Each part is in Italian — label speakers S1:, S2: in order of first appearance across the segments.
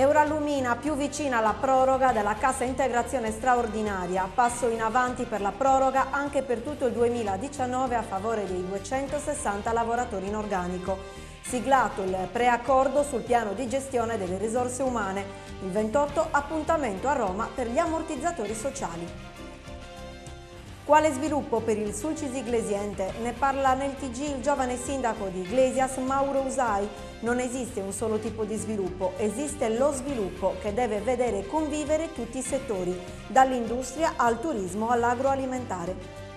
S1: Euralumina più vicina alla proroga della cassa integrazione straordinaria, passo in avanti per la proroga anche per tutto il 2019 a favore dei 260 lavoratori in organico siglato il preaccordo sul piano di gestione delle risorse umane, il 28 appuntamento a Roma per gli ammortizzatori sociali. Quale sviluppo per il Sulcis Iglesiente? Ne parla nel TG il giovane sindaco di Iglesias Mauro Usai. Non esiste un solo tipo di sviluppo, esiste lo sviluppo che deve vedere convivere tutti i settori, dall'industria al turismo all'agroalimentare.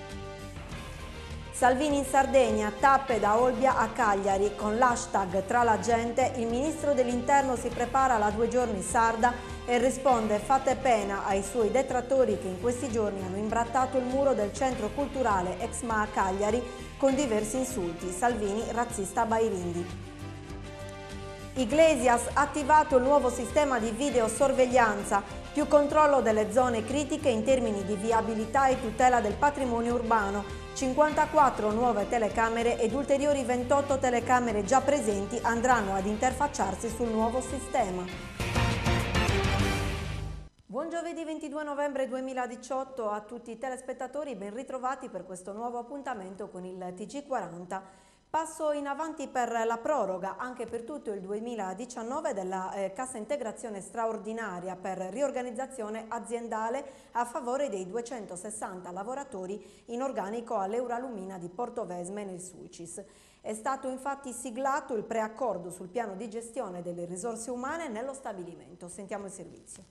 S1: Salvini in Sardegna, tappe da Olbia a Cagliari. Con l'hashtag Tra la gente, il ministro dell'Interno si prepara alla due giorni sarda e risponde fate pena ai suoi detrattori che in questi giorni hanno imbrattato il muro del centro culturale Exma Cagliari con diversi insulti. Salvini, razzista Bairindi. Iglesias ha attivato il nuovo sistema di videosorveglianza, più controllo delle zone critiche in termini di viabilità e tutela del patrimonio urbano, 54 nuove telecamere ed ulteriori 28 telecamere già presenti andranno ad interfacciarsi sul nuovo sistema. Buon giovedì 22 novembre 2018 a tutti i telespettatori, ben ritrovati per questo nuovo appuntamento con il TG40. Passo in avanti per la proroga anche per tutto il 2019 della eh, cassa integrazione straordinaria per riorganizzazione aziendale a favore dei 260 lavoratori in organico all'Euralumina di Porto Vesme nel Sulcis. È stato infatti siglato il preaccordo sul piano di gestione delle risorse umane nello stabilimento. Sentiamo il servizio.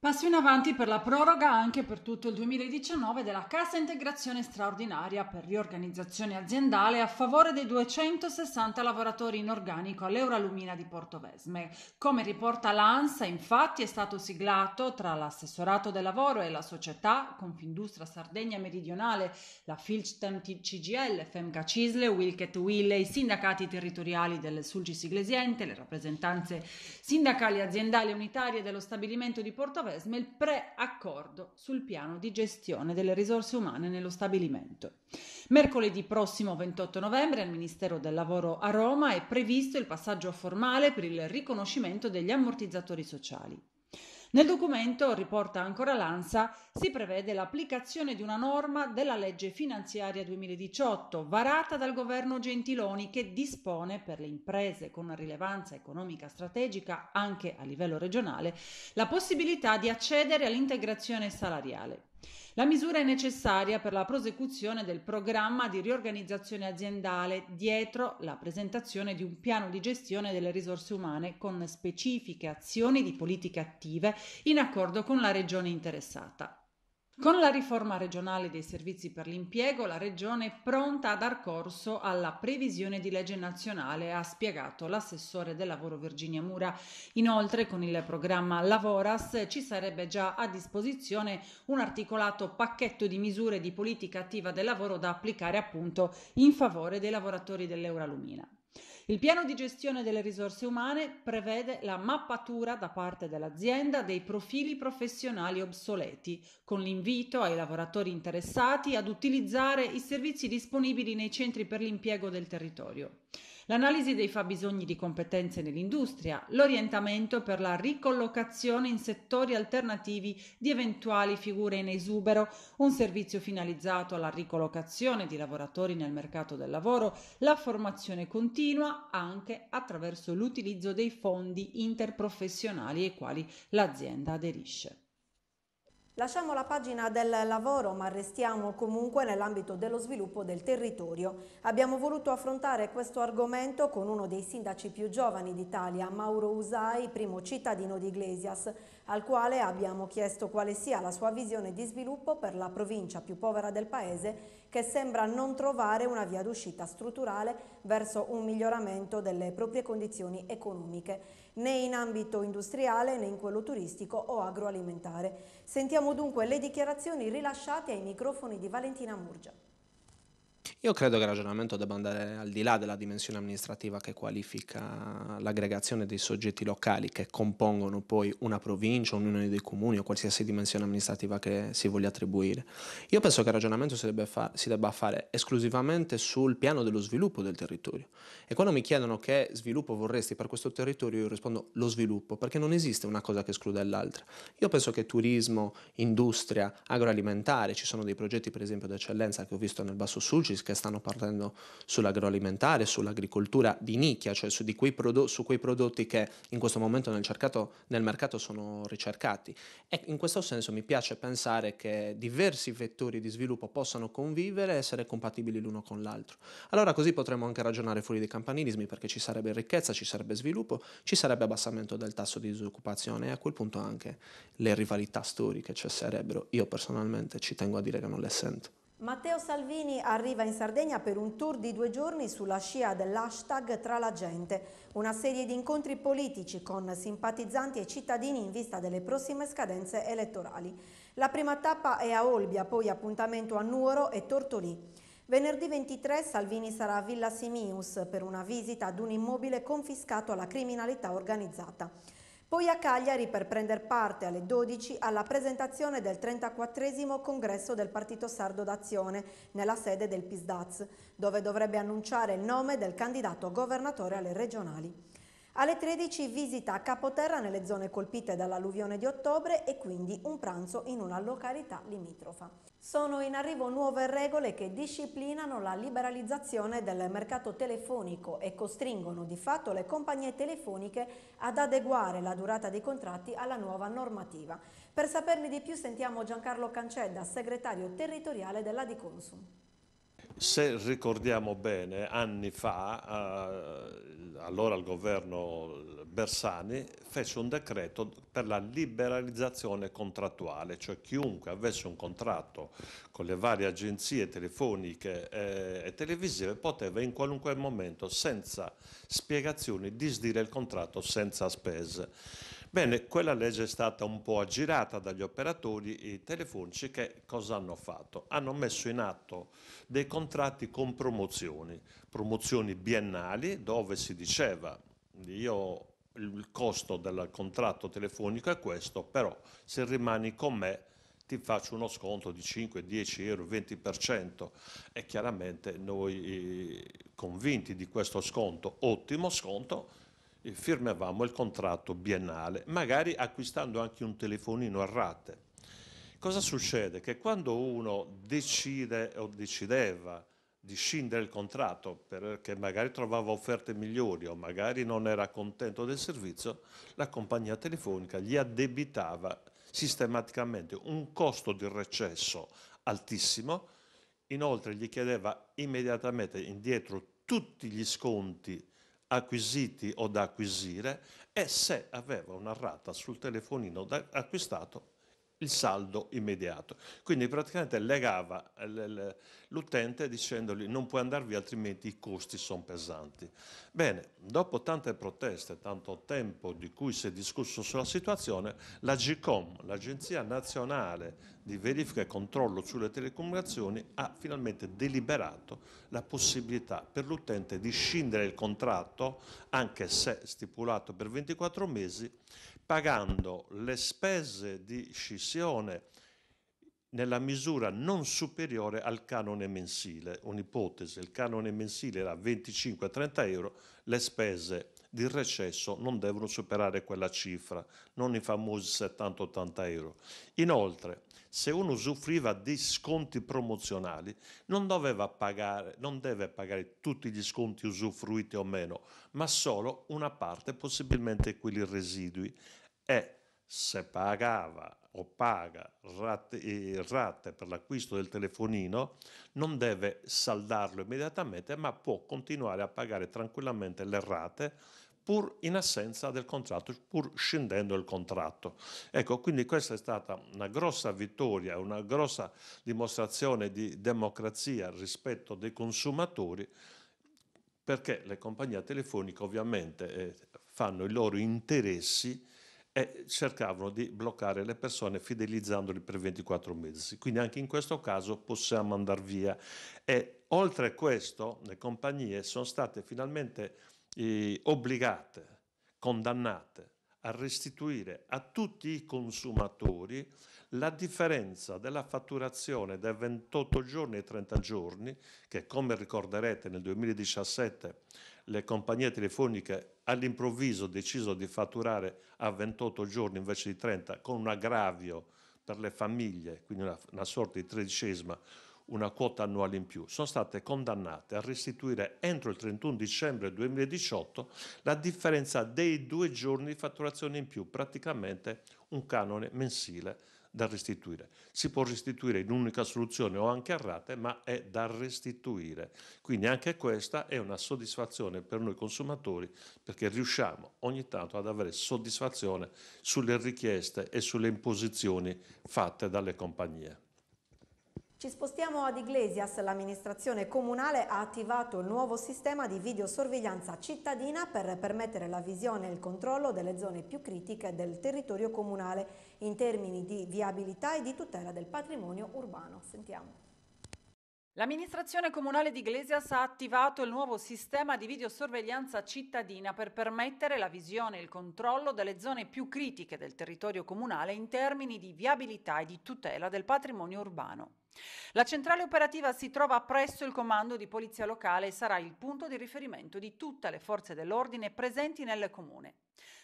S2: Passo in avanti per la proroga anche per tutto il 2019 della Cassa Integrazione Straordinaria per riorganizzazione aziendale a favore dei 260 lavoratori in organico all'Euralumina di Portovesme. Come riporta l'ANSA, infatti, è stato siglato tra l'assessorato del lavoro e la società Confindustria Sardegna Meridionale, la Filchtem CGL, Femca Cisle, Wilket Wille, i sindacati territoriali del Sulcis Iglesiente, le rappresentanze sindacali aziendali unitarie dello stabilimento di Portovesme Covesme il preaccordo sul piano di gestione delle risorse umane nello stabilimento. Mercoledì prossimo 28 novembre al Ministero del Lavoro a Roma è previsto il passaggio formale per il riconoscimento degli ammortizzatori sociali. Nel documento, riporta ancora l'ANSA, si prevede l'applicazione di una norma della legge finanziaria 2018 varata dal governo Gentiloni che dispone per le imprese con rilevanza economica strategica anche a livello regionale la possibilità di accedere all'integrazione salariale. La misura è necessaria per la prosecuzione del programma di riorganizzazione aziendale dietro la presentazione di un piano di gestione delle risorse umane con specifiche azioni di politiche attive in accordo con la regione interessata. Con la riforma regionale dei servizi per l'impiego, la Regione è pronta a dar corso alla previsione di legge nazionale, ha spiegato l'assessore del lavoro Virginia Mura. Inoltre, con il programma Lavoras ci sarebbe già a disposizione un articolato pacchetto di misure di politica attiva del lavoro da applicare appunto in favore dei lavoratori dell'Euralumina. Il piano di gestione delle risorse umane prevede la mappatura da parte dell'azienda dei profili professionali obsoleti, con l'invito ai lavoratori interessati ad utilizzare i servizi disponibili nei centri per l'impiego del territorio l'analisi dei fabbisogni di competenze nell'industria, l'orientamento per la ricollocazione in settori alternativi di eventuali figure in esubero, un servizio finalizzato alla ricollocazione di lavoratori nel mercato del lavoro, la formazione continua anche attraverso l'utilizzo dei fondi interprofessionali ai quali l'azienda aderisce.
S1: Lasciamo la pagina del lavoro ma restiamo comunque nell'ambito dello sviluppo del territorio. Abbiamo voluto affrontare questo argomento con uno dei sindaci più giovani d'Italia, Mauro Usai, primo cittadino di Iglesias, al quale abbiamo chiesto quale sia la sua visione di sviluppo per la provincia più povera del paese che sembra non trovare una via d'uscita strutturale verso un miglioramento delle proprie condizioni economiche, né in ambito industriale né in quello turistico o agroalimentare. Sentiamo dunque le dichiarazioni rilasciate ai microfoni di Valentina Murgia.
S3: Io credo che il ragionamento debba andare al di là della dimensione amministrativa che qualifica l'aggregazione dei soggetti locali che compongono poi una provincia, un'unione dei comuni o qualsiasi dimensione amministrativa che si voglia attribuire. Io penso che il ragionamento si, fa- si debba fare esclusivamente sul piano dello sviluppo del territorio. E quando mi chiedono che sviluppo vorresti per questo territorio, io rispondo lo sviluppo, perché non esiste una cosa che esclude l'altra. Io penso che turismo, industria, agroalimentare, ci sono dei progetti per esempio d'eccellenza che ho visto nel Basso Sulcis che stanno partendo sull'agroalimentare, sull'agricoltura di nicchia, cioè su, quei su, quei prodotti che in questo momento nel, cercato, nel mercato sono ricercati. E in questo senso mi piace pensare che diversi vettori di sviluppo possano convivere e essere compatibili l'uno con l'altro. Allora così potremmo anche ragionare fuori dei campanilismi perché ci sarebbe ricchezza, ci sarebbe sviluppo, ci sarebbe abbassamento del tasso di disoccupazione e a quel punto anche le rivalità storiche cesserebbero. Io personalmente ci tengo a dire che non le sento.
S1: Matteo Salvini arriva in Sardegna per un tour di due giorni sulla scia dell'hashtag Tra la gente, una serie di incontri politici con simpatizzanti e cittadini in vista delle prossime scadenze elettorali. La prima tappa è a Olbia, poi appuntamento a Nuoro e Tortolì. Venerdì 23 Salvini sarà a Villa Simius per una visita ad un immobile confiscato alla criminalità organizzata. Poi a Cagliari per prendere parte alle 12 alla presentazione del 34 congresso del Partito Sardo d'Azione nella sede del PISDAZ, dove dovrebbe annunciare il nome del candidato governatore alle regionali. Alle 13 visita a Capoterra nelle zone colpite dall'alluvione di ottobre e quindi un pranzo in una località limitrofa. Sono in arrivo nuove regole che disciplinano la liberalizzazione del mercato telefonico e costringono di fatto le compagnie telefoniche ad adeguare la durata dei contratti alla nuova normativa. Per saperne di più sentiamo Giancarlo Cancella, segretario territoriale della Diconsum. Consum
S4: se ricordiamo bene, anni fa, eh, allora il governo Bersani fece un decreto per la liberalizzazione contrattuale, cioè chiunque avesse un contratto con le varie agenzie telefoniche eh, e televisive poteva in qualunque momento, senza spiegazioni, disdire il contratto senza spese. Bene, quella legge è stata un po' aggirata dagli operatori telefonici che cosa hanno fatto? Hanno messo in atto dei contratti con promozioni, promozioni biennali dove si diceva io il costo del contratto telefonico è questo, però se rimani con me ti faccio uno sconto di 5, 10 euro, 20% e chiaramente noi convinti di questo sconto, ottimo sconto, eh, firmavamo il contratto biennale, magari acquistando anche un telefonino a rate. Cosa succede? Che quando uno decide o decideva di scindere il contratto perché magari trovava offerte migliori o magari non era contento del servizio, la compagnia telefonica gli addebitava sistematicamente un costo di recesso altissimo, inoltre gli chiedeva immediatamente indietro tutti gli sconti acquisiti o da acquisire e se aveva una rata sul telefonino da, acquistato il saldo immediato. Quindi praticamente legava l'utente dicendogli non puoi andare via altrimenti i costi sono pesanti. Bene, dopo tante proteste, tanto tempo di cui si è discusso sulla situazione, la GCOM, l'Agenzia Nazionale di verifica e controllo sulle telecomunicazioni ha finalmente deliberato la possibilità per l'utente di scindere il contratto, anche se stipulato per 24 mesi, pagando le spese di scissione nella misura non superiore al canone mensile. Un'ipotesi, il canone mensile era 25-30 euro, le spese di recesso non devono superare quella cifra, non i famosi 70-80 euro. Inoltre, se uno usufruiva di sconti promozionali, non, pagare, non deve pagare tutti gli sconti usufruiti o meno, ma solo una parte, possibilmente quelli residui. E se pagava o paga rate, eh, rate per l'acquisto del telefonino, non deve saldarlo immediatamente, ma può continuare a pagare tranquillamente le rate pur in assenza del contratto, pur scendendo il contratto. Ecco, quindi questa è stata una grossa vittoria, una grossa dimostrazione di democrazia rispetto dei consumatori, perché le compagnie telefoniche ovviamente eh, fanno i loro interessi e cercavano di bloccare le persone fidelizzandoli per 24 mesi. Quindi anche in questo caso possiamo andare via. E oltre a questo le compagnie sono state finalmente eh, obbligate, condannate a restituire a tutti i consumatori la differenza della fatturazione da 28 giorni e 30 giorni, che come ricorderete nel 2017 le compagnie telefoniche all'improvviso deciso di fatturare a 28 giorni invece di 30 con un aggravio per le famiglie, quindi una, una sorta di tredicesima una quota annuale in più, sono state condannate a restituire entro il 31 dicembre 2018 la differenza dei due giorni di fatturazione in più, praticamente un canone mensile da restituire. Si può restituire in un'unica soluzione o anche a rate, ma è da restituire. Quindi anche questa è una soddisfazione per noi consumatori perché riusciamo ogni tanto ad avere soddisfazione sulle richieste e sulle imposizioni fatte dalle compagnie.
S1: Ci spostiamo ad Iglesias, l'amministrazione comunale ha attivato il nuovo sistema di videosorveglianza cittadina per permettere la visione e il controllo delle zone più critiche del territorio comunale in termini di viabilità e di tutela del patrimonio urbano. Sentiamo.
S2: L'amministrazione comunale di Iglesias ha attivato il nuovo sistema di videosorveglianza cittadina per permettere la visione e il controllo delle zone più critiche del territorio comunale in termini di viabilità e di tutela del patrimonio urbano. La centrale operativa si trova presso il comando di polizia locale e sarà il punto di riferimento di tutte le forze dell'ordine presenti nel comune.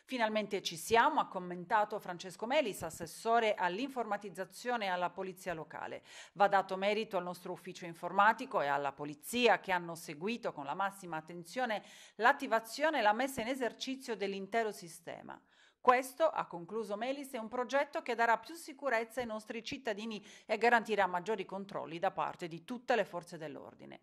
S2: Finalmente ci siamo, ha commentato Francesco Melis, assessore all'informatizzazione e alla polizia locale. Va dato merito al nostro ufficio informatico e alla polizia che hanno seguito con la massima attenzione l'attivazione e la messa in esercizio dell'intero sistema. Questo, ha concluso Melis, è un progetto che darà più sicurezza ai nostri cittadini e garantirà maggiori controlli da parte di tutte le forze dell'ordine.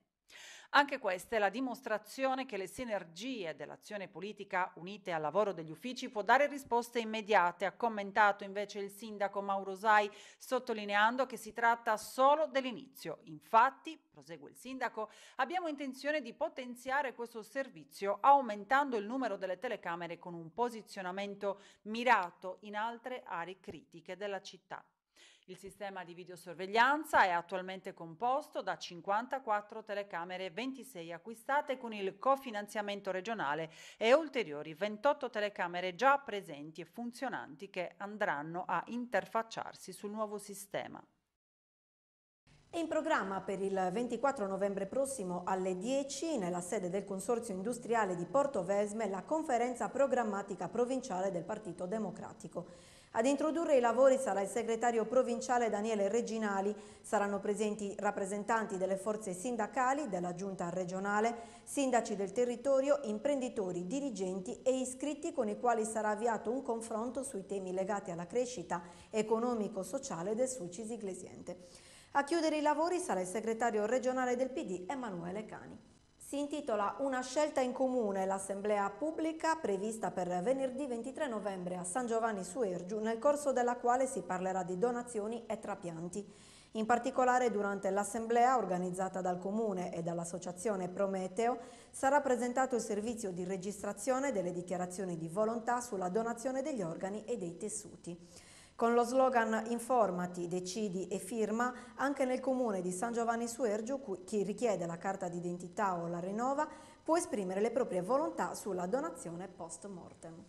S2: Anche questa è la dimostrazione che le sinergie dell'azione politica unite al lavoro degli uffici può dare risposte immediate, ha commentato invece il sindaco Mauro Sai, sottolineando che si tratta solo dell'inizio. Infatti, prosegue il sindaco, abbiamo intenzione di potenziare questo servizio aumentando il numero delle telecamere con un posizionamento mirato in altre aree critiche della città. Il sistema di videosorveglianza è attualmente composto da 54 telecamere, 26 acquistate con il cofinanziamento regionale e ulteriori 28 telecamere già presenti e funzionanti che andranno a interfacciarsi sul nuovo sistema.
S1: È in programma per il 24 novembre prossimo alle 10 nella sede del Consorzio Industriale di Porto Vesme la conferenza programmatica provinciale del Partito Democratico. Ad introdurre i lavori sarà il segretario provinciale Daniele Reginali, saranno presenti rappresentanti delle forze sindacali, della giunta regionale, sindaci del territorio, imprenditori, dirigenti e iscritti con i quali sarà avviato un confronto sui temi legati alla crescita economico-sociale del Sulcis Iglesiente. A chiudere i lavori sarà il segretario regionale del PD Emanuele Cani si intitola Una scelta in comune l'assemblea pubblica prevista per venerdì 23 novembre a San Giovanni su Ergiu, nel corso della quale si parlerà di donazioni e trapianti. In particolare durante l'assemblea organizzata dal Comune e dall'Associazione Prometeo sarà presentato il servizio di registrazione delle dichiarazioni di volontà sulla donazione degli organi e dei tessuti. Con lo slogan Informati, decidi e firma, anche nel comune di San Giovanni Suergio chi richiede la carta d'identità o la rinnova può esprimere le proprie volontà sulla donazione post mortem.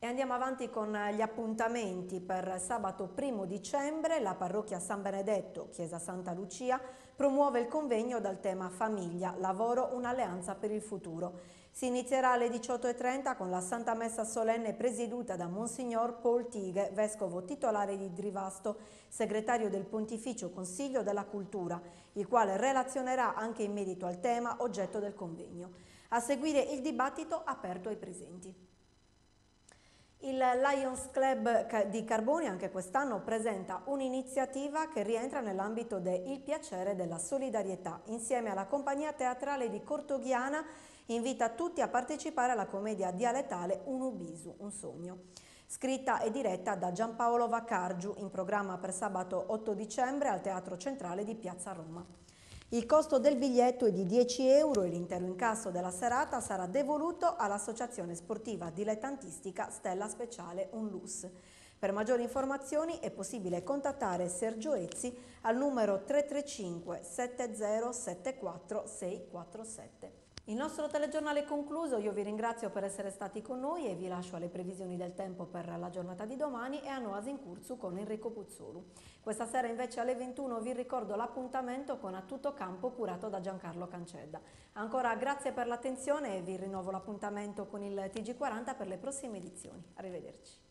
S1: E andiamo avanti con gli appuntamenti per sabato 1 dicembre la parrocchia San Benedetto, chiesa Santa Lucia, promuove il convegno dal tema famiglia, lavoro, un'alleanza per il futuro. Si inizierà alle 18.30 con la Santa Messa solenne presieduta da Monsignor Paul Tighe, vescovo titolare di Drivasto, segretario del Pontificio Consiglio della Cultura, il quale relazionerà anche in merito al tema oggetto del convegno. A seguire il dibattito aperto ai presenti. Il Lions Club di Carboni anche quest'anno presenta un'iniziativa che rientra nell'ambito del piacere della solidarietà insieme alla compagnia teatrale di Cortoghiana invita tutti a partecipare alla commedia dialettale Un Ubisu, un sogno, scritta e diretta da Giampaolo Vaccargiu in programma per sabato 8 dicembre al Teatro Centrale di Piazza Roma. Il costo del biglietto è di 10 euro e l'intero incasso della serata sarà devoluto all'Associazione Sportiva Dilettantistica Stella Speciale Unlus. Per maggiori informazioni è possibile contattare Sergio Ezzi al numero 335 7074 647. Il nostro telegiornale è concluso, io vi ringrazio per essere stati con noi e vi lascio alle previsioni del tempo per la giornata di domani e a Noasi in Curzu con Enrico Puzzolu. Questa sera invece alle 21 vi ricordo l'appuntamento con A Tutto Campo curato da Giancarlo Cancedda. Ancora grazie per l'attenzione e vi rinnovo l'appuntamento con il TG40 per le prossime edizioni. Arrivederci.